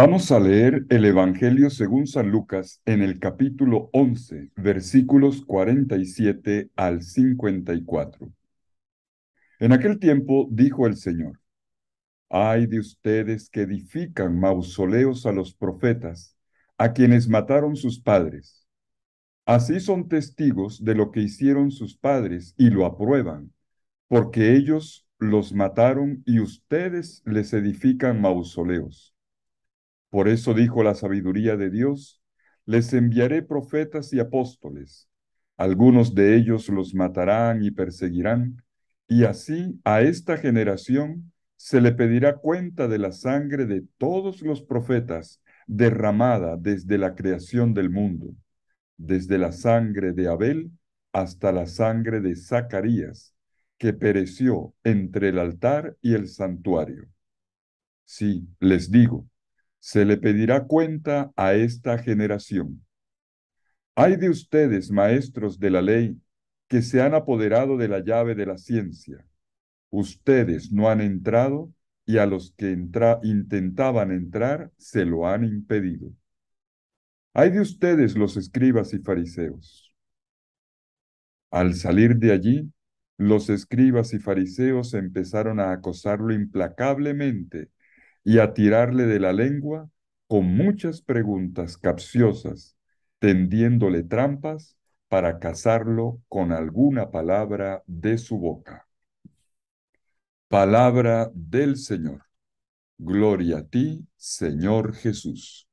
Vamos a leer el Evangelio según San Lucas en el capítulo 11, versículos 47 al 54. En aquel tiempo dijo el Señor, Ay de ustedes que edifican mausoleos a los profetas, a quienes mataron sus padres. Así son testigos de lo que hicieron sus padres y lo aprueban, porque ellos los mataron y ustedes les edifican mausoleos. Por eso dijo la sabiduría de Dios, les enviaré profetas y apóstoles, algunos de ellos los matarán y perseguirán, y así a esta generación se le pedirá cuenta de la sangre de todos los profetas derramada desde la creación del mundo, desde la sangre de Abel hasta la sangre de Zacarías, que pereció entre el altar y el santuario. Sí, les digo, se le pedirá cuenta a esta generación. Hay de ustedes, maestros de la ley, que se han apoderado de la llave de la ciencia. Ustedes no han entrado y a los que intentaban entrar se lo han impedido. Hay de ustedes los escribas y fariseos. Al salir de allí, los escribas y fariseos empezaron a acosarlo implacablemente y a tirarle de la lengua con muchas preguntas capciosas, tendiéndole trampas para cazarlo con alguna palabra de su boca. Palabra del Señor. Gloria a ti, Señor Jesús.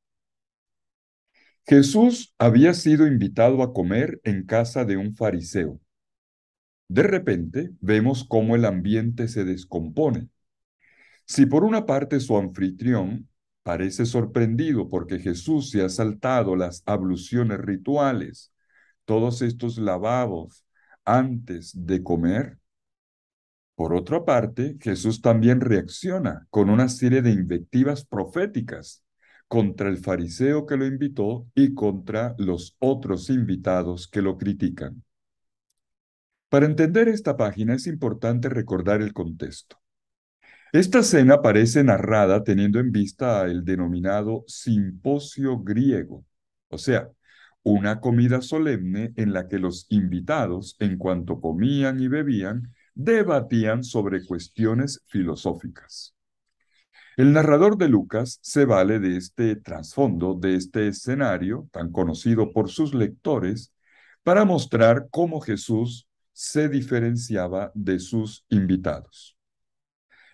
Jesús había sido invitado a comer en casa de un fariseo. De repente vemos cómo el ambiente se descompone. Si por una parte su anfitrión parece sorprendido porque Jesús se ha saltado las abluciones rituales, todos estos lavabos antes de comer, por otra parte, Jesús también reacciona con una serie de invectivas proféticas contra el fariseo que lo invitó y contra los otros invitados que lo critican. Para entender esta página es importante recordar el contexto. Esta escena parece narrada teniendo en vista el denominado simposio griego, o sea, una comida solemne en la que los invitados, en cuanto comían y bebían, debatían sobre cuestiones filosóficas. El narrador de Lucas se vale de este trasfondo, de este escenario tan conocido por sus lectores, para mostrar cómo Jesús se diferenciaba de sus invitados.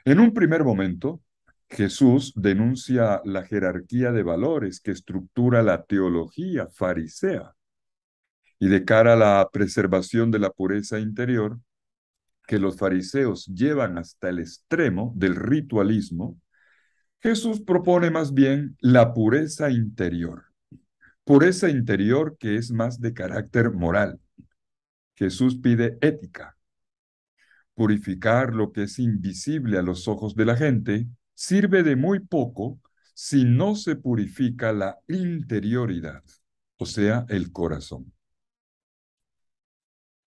En un primer momento, Jesús denuncia la jerarquía de valores que estructura la teología farisea y de cara a la preservación de la pureza interior que los fariseos llevan hasta el extremo del ritualismo, Jesús propone más bien la pureza interior, pureza interior que es más de carácter moral. Jesús pide ética, purificar lo que es invisible a los ojos de la gente, sirve de muy poco si no se purifica la interioridad, o sea, el corazón.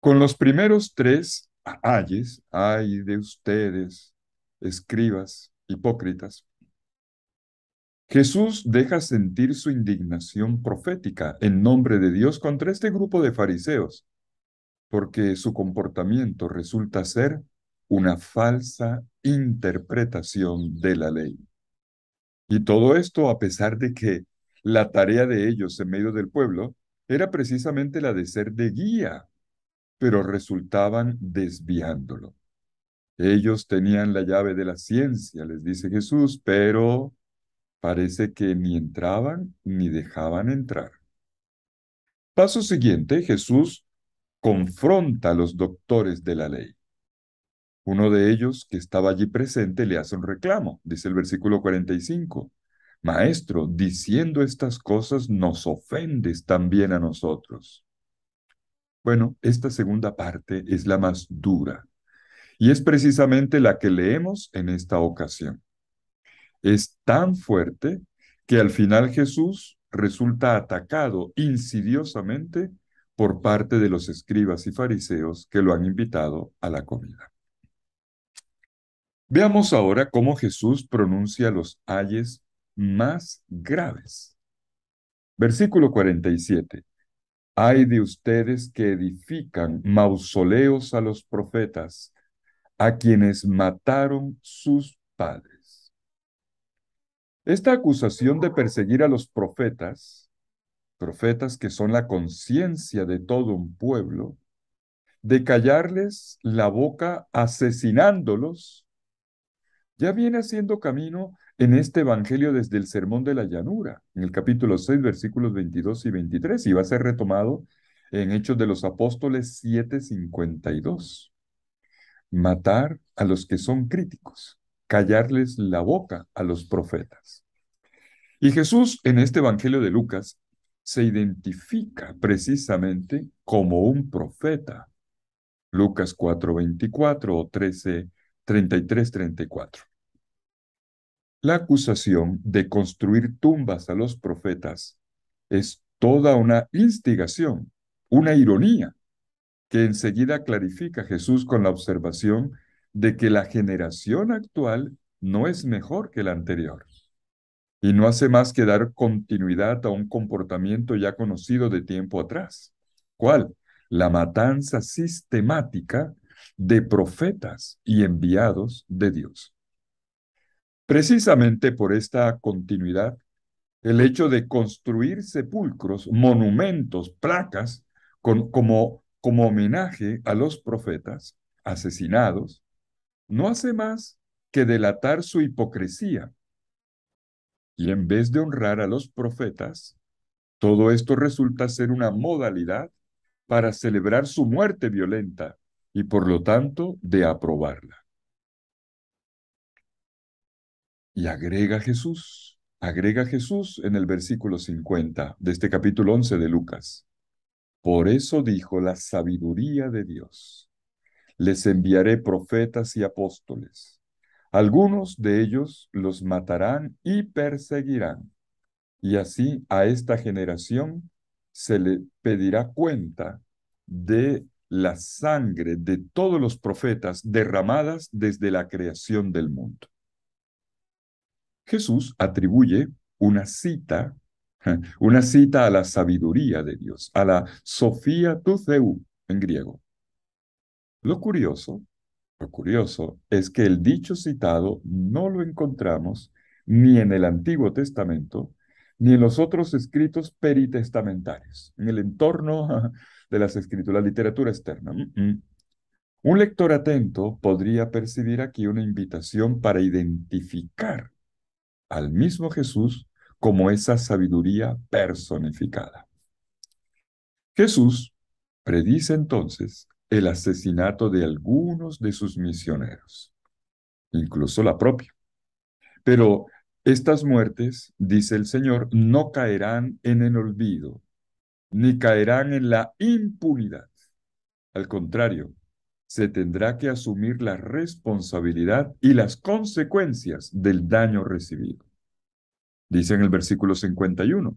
Con los primeros tres ayes, ay de ustedes, escribas, hipócritas, Jesús deja sentir su indignación profética en nombre de Dios contra este grupo de fariseos porque su comportamiento resulta ser una falsa interpretación de la ley. Y todo esto a pesar de que la tarea de ellos en medio del pueblo era precisamente la de ser de guía, pero resultaban desviándolo. Ellos tenían la llave de la ciencia, les dice Jesús, pero parece que ni entraban ni dejaban entrar. Paso siguiente, Jesús confronta a los doctores de la ley. Uno de ellos, que estaba allí presente, le hace un reclamo, dice el versículo 45. Maestro, diciendo estas cosas nos ofendes también a nosotros. Bueno, esta segunda parte es la más dura y es precisamente la que leemos en esta ocasión. Es tan fuerte que al final Jesús resulta atacado insidiosamente por parte de los escribas y fariseos que lo han invitado a la comida. Veamos ahora cómo Jesús pronuncia los ayes más graves. Versículo 47. Hay de ustedes que edifican mausoleos a los profetas, a quienes mataron sus padres. Esta acusación de perseguir a los profetas profetas que son la conciencia de todo un pueblo, de callarles la boca asesinándolos, ya viene haciendo camino en este Evangelio desde el Sermón de la Llanura, en el capítulo 6, versículos 22 y 23, y va a ser retomado en Hechos de los Apóstoles 7, 52. Matar a los que son críticos, callarles la boca a los profetas. Y Jesús en este Evangelio de Lucas se identifica precisamente como un profeta. Lucas 4:24 o 13, 34. La acusación de construir tumbas a los profetas es toda una instigación, una ironía, que enseguida clarifica Jesús con la observación de que la generación actual no es mejor que la anterior y no hace más que dar continuidad a un comportamiento ya conocido de tiempo atrás. ¿Cuál? La matanza sistemática de profetas y enviados de Dios. Precisamente por esta continuidad, el hecho de construir sepulcros, monumentos, placas, como, como homenaje a los profetas asesinados, no hace más que delatar su hipocresía y en vez de honrar a los profetas, todo esto resulta ser una modalidad para celebrar su muerte violenta y por lo tanto de aprobarla. Y agrega Jesús, agrega Jesús en el versículo 50 de este capítulo 11 de Lucas. Por eso dijo la sabiduría de Dios, les enviaré profetas y apóstoles algunos de ellos los matarán y perseguirán. Y así a esta generación se le pedirá cuenta de la sangre de todos los profetas derramadas desde la creación del mundo. Jesús atribuye una cita, una cita a la sabiduría de Dios, a la Sofía Tuceu en griego. Lo curioso curioso es que el dicho citado no lo encontramos ni en el Antiguo Testamento, ni en los otros escritos peritestamentarios, en el entorno de las escrituras, la literatura externa. Un lector atento podría percibir aquí una invitación para identificar al mismo Jesús como esa sabiduría personificada. Jesús predice entonces el asesinato de algunos de sus misioneros, incluso la propia. Pero estas muertes, dice el Señor, no caerán en el olvido, ni caerán en la impunidad. Al contrario, se tendrá que asumir la responsabilidad y las consecuencias del daño recibido. Dice en el versículo 51,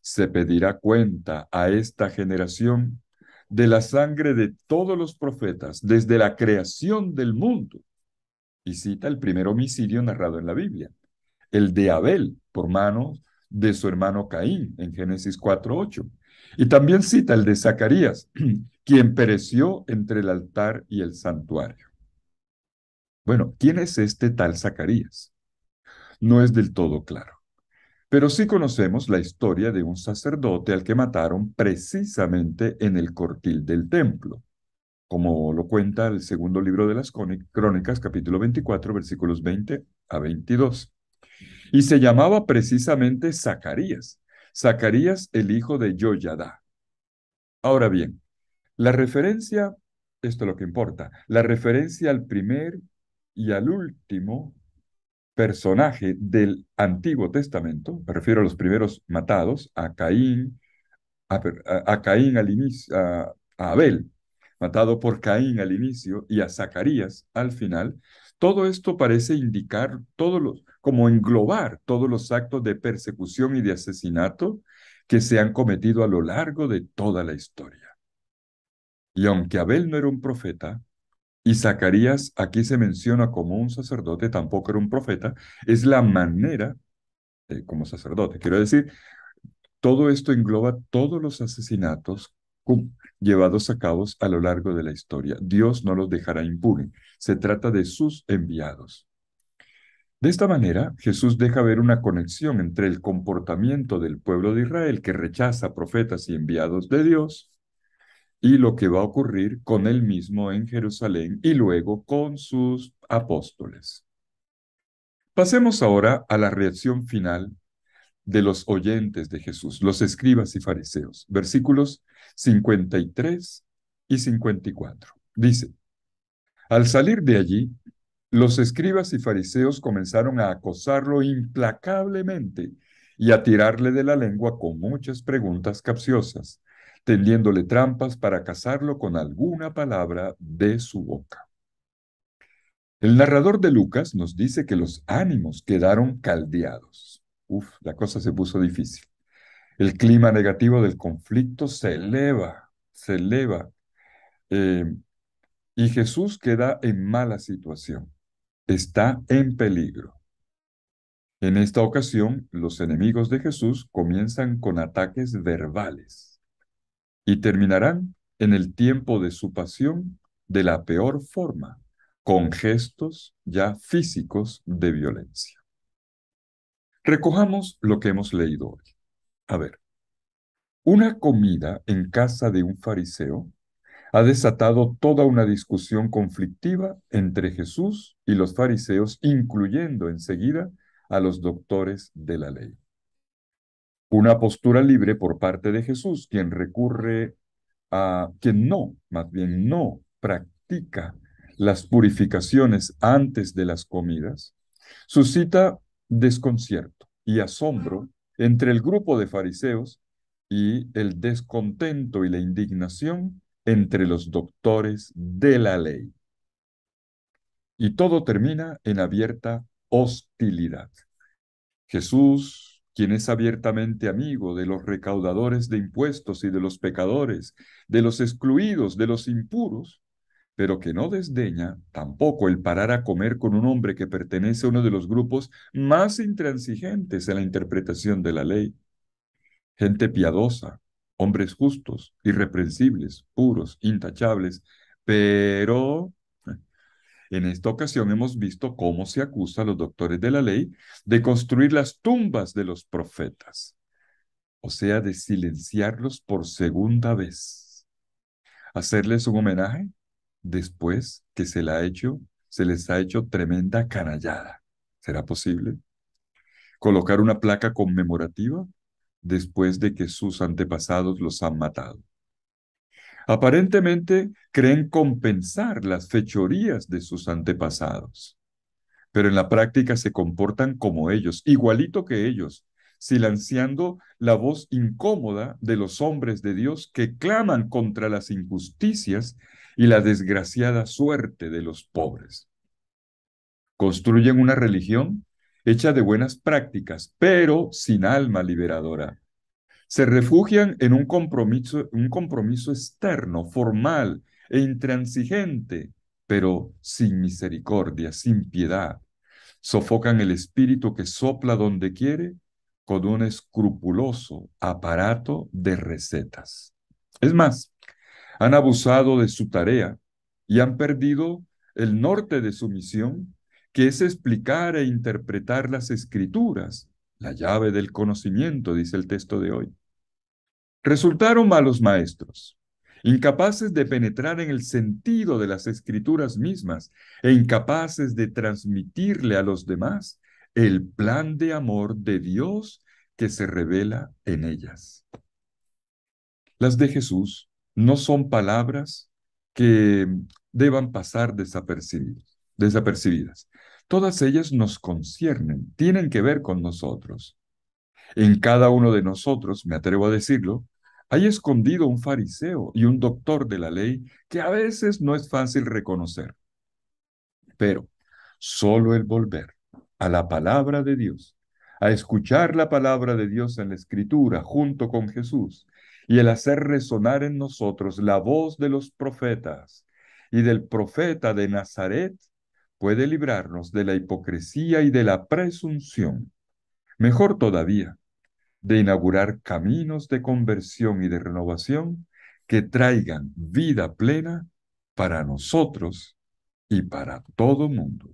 se pedirá cuenta a esta generación de la sangre de todos los profetas desde la creación del mundo. Y cita el primer homicidio narrado en la Biblia, el de Abel por manos de su hermano Caín en Génesis 4.8. Y también cita el de Zacarías, quien pereció entre el altar y el santuario. Bueno, ¿quién es este tal Zacarías? No es del todo claro. Pero sí conocemos la historia de un sacerdote al que mataron precisamente en el cortil del templo, como lo cuenta el segundo libro de las Crónicas, capítulo 24, versículos 20 a 22. Y se llamaba precisamente Zacarías, Zacarías el hijo de Yoyadá. Ahora bien, la referencia, esto es lo que importa, la referencia al primer y al último personaje del Antiguo Testamento, me refiero a los primeros matados, a Caín, a, Caín al inicio, a Abel, matado por Caín al inicio, y a Zacarías al final, todo esto parece indicar todos los, como englobar todos los actos de persecución y de asesinato que se han cometido a lo largo de toda la historia. Y aunque Abel no era un profeta, y Zacarías aquí se menciona como un sacerdote, tampoco era un profeta, es la manera como sacerdote. Quiero decir, todo esto engloba todos los asesinatos llevados a cabo a lo largo de la historia. Dios no los dejará impune. Se trata de sus enviados. De esta manera, Jesús deja ver una conexión entre el comportamiento del pueblo de Israel que rechaza profetas y enviados de Dios y lo que va a ocurrir con él mismo en Jerusalén y luego con sus apóstoles. Pasemos ahora a la reacción final de los oyentes de Jesús, los escribas y fariseos, versículos 53 y 54. Dice, al salir de allí, los escribas y fariseos comenzaron a acosarlo implacablemente y a tirarle de la lengua con muchas preguntas capciosas tendiéndole trampas para cazarlo con alguna palabra de su boca. El narrador de Lucas nos dice que los ánimos quedaron caldeados. Uf, la cosa se puso difícil. El clima negativo del conflicto se eleva, se eleva. Eh, y Jesús queda en mala situación. Está en peligro. En esta ocasión, los enemigos de Jesús comienzan con ataques verbales y terminarán en el tiempo de su pasión de la peor forma, con gestos ya físicos de violencia. Recojamos lo que hemos leído hoy. A ver, una comida en casa de un fariseo ha desatado toda una discusión conflictiva entre Jesús y los fariseos, incluyendo enseguida a los doctores de la ley. Una postura libre por parte de Jesús, quien recurre a, quien no, más bien no practica las purificaciones antes de las comidas, suscita desconcierto y asombro entre el grupo de fariseos y el descontento y la indignación entre los doctores de la ley. Y todo termina en abierta hostilidad. Jesús quien es abiertamente amigo de los recaudadores de impuestos y de los pecadores, de los excluidos, de los impuros, pero que no desdeña tampoco el parar a comer con un hombre que pertenece a uno de los grupos más intransigentes en la interpretación de la ley. Gente piadosa, hombres justos, irreprensibles, puros, intachables, pero en esta ocasión hemos visto cómo se acusa a los doctores de la ley de construir las tumbas de los profetas, o sea, de silenciarlos por segunda vez, hacerles un homenaje después que se, se les ha hecho tremenda canallada. ¿Será posible? Colocar una placa conmemorativa después de que sus antepasados los han matado. Aparentemente creen compensar las fechorías de sus antepasados, pero en la práctica se comportan como ellos, igualito que ellos, silenciando la voz incómoda de los hombres de Dios que claman contra las injusticias y la desgraciada suerte de los pobres. Construyen una religión hecha de buenas prácticas, pero sin alma liberadora se refugian en un compromiso, un compromiso externo, formal e intransigente, pero sin misericordia, sin piedad. Sofocan el espíritu que sopla donde quiere con un escrupuloso aparato de recetas. Es más, han abusado de su tarea y han perdido el norte de su misión, que es explicar e interpretar las escrituras, la llave del conocimiento, dice el texto de hoy. Resultaron malos maestros, incapaces de penetrar en el sentido de las escrituras mismas e incapaces de transmitirle a los demás el plan de amor de Dios que se revela en ellas. Las de Jesús no son palabras que deban pasar desapercibidas. Todas ellas nos conciernen, tienen que ver con nosotros. En cada uno de nosotros, me atrevo a decirlo, hay escondido un fariseo y un doctor de la ley que a veces no es fácil reconocer. Pero solo el volver a la palabra de Dios, a escuchar la palabra de Dios en la escritura junto con Jesús y el hacer resonar en nosotros la voz de los profetas y del profeta de Nazaret puede librarnos de la hipocresía y de la presunción. Mejor todavía, de inaugurar caminos de conversión y de renovación que traigan vida plena para nosotros y para todo mundo.